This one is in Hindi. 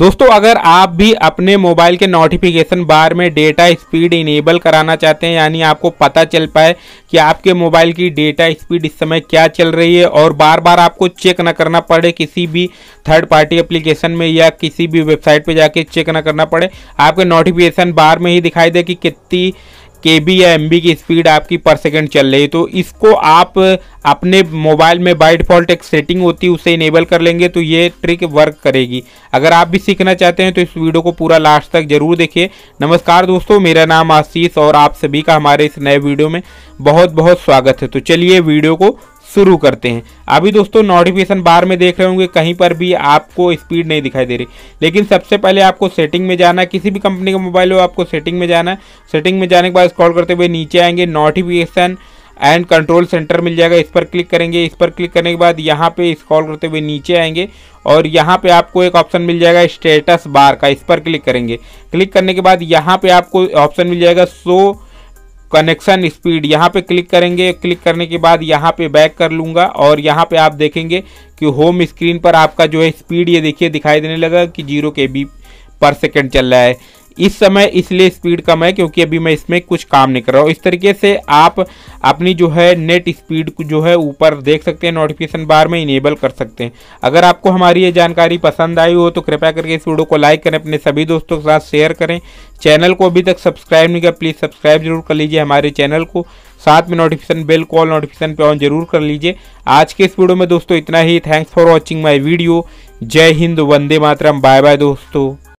दोस्तों अगर आप भी अपने मोबाइल के नोटिफिकेशन बार में डेटा स्पीड इनेबल कराना चाहते हैं यानी आपको पता चल पाए कि आपके मोबाइल की डेटा स्पीड इस समय क्या चल रही है और बार बार आपको चेक न करना पड़े किसी भी थर्ड पार्टी एप्लीकेशन में या किसी भी वेबसाइट पर जाके चेक ना करना पड़े आपके नोटिफिकेशन बार में ही दिखाई दे कि कितनी के बी या एम की स्पीड आपकी पर सेकेंड चल रही है तो इसको आप अपने मोबाइल में बाई डिफ़ॉल्ट एक सेटिंग होती है उसे इनेबल कर लेंगे तो ये ट्रिक वर्क करेगी अगर आप भी सीखना चाहते हैं तो इस वीडियो को पूरा लास्ट तक जरूर देखिए नमस्कार दोस्तों मेरा नाम आशीष और आप सभी का हमारे इस नए वीडियो में बहुत बहुत स्वागत है तो चलिए वीडियो को शुरू करते हैं अभी दोस्तों नोटिफिकेशन बार में देख रहे होंगे कहीं पर भी आपको स्पीड नहीं दिखाई दे रही लेकिन सबसे पहले आपको सेटिंग में जाना किसी भी कंपनी का मोबाइल हो आपको सेटिंग में जाना सेटिंग में जाने के बाद स्क्रॉल करते हुए नीचे आएंगे नोटिफिकेशन एंड कंट्रोल सेंटर मिल जाएगा इस पर क्लिक करेंगे इस पर क्लिक करने के बाद यहाँ पे स्क्रॉल करते हुए नीचे आएंगे और यहाँ पे आपको एक ऑप्शन मिल जाएगा स्टेटस बार का इस पर क्लिक करेंगे क्लिक करने के बाद यहाँ पे आपको ऑप्शन मिल जाएगा so कनेक्शन स्पीड यहाँ पे क्लिक करेंगे क्लिक करने के बाद यहाँ पे बैक कर लूँगा और यहाँ पे आप देखेंगे कि होम स्क्रीन पर आपका जो है स्पीड ये देखिए दिखाई देने लगा कि जीरो के बी पर सेकेंड चल रहा है इस समय इसलिए स्पीड कम है क्योंकि अभी मैं इसमें कुछ काम नहीं कर रहा हूँ इस तरीके से आप अपनी जो है नेट स्पीड जो है ऊपर देख सकते हैं नोटिफिकेशन बार में इनेबल कर सकते हैं अगर आपको हमारी ये जानकारी पसंद आई हो तो कृपया करके इस वीडियो को लाइक करें अपने सभी दोस्तों के साथ शेयर करें चैनल को अभी तक सब्सक्राइब नहीं किया प्लीज़ सब्सक्राइब जरूर कर लीजिए हमारे चैनल को साथ में नोटिफिकेशन बेल कॉल नोटिफिकेशन पे ऑन जरूर कर लीजिए आज के इस वीडियो में दोस्तों इतना ही thanks for watching my video जय हिंद वंदे मातरम बाय बाय दोस्तों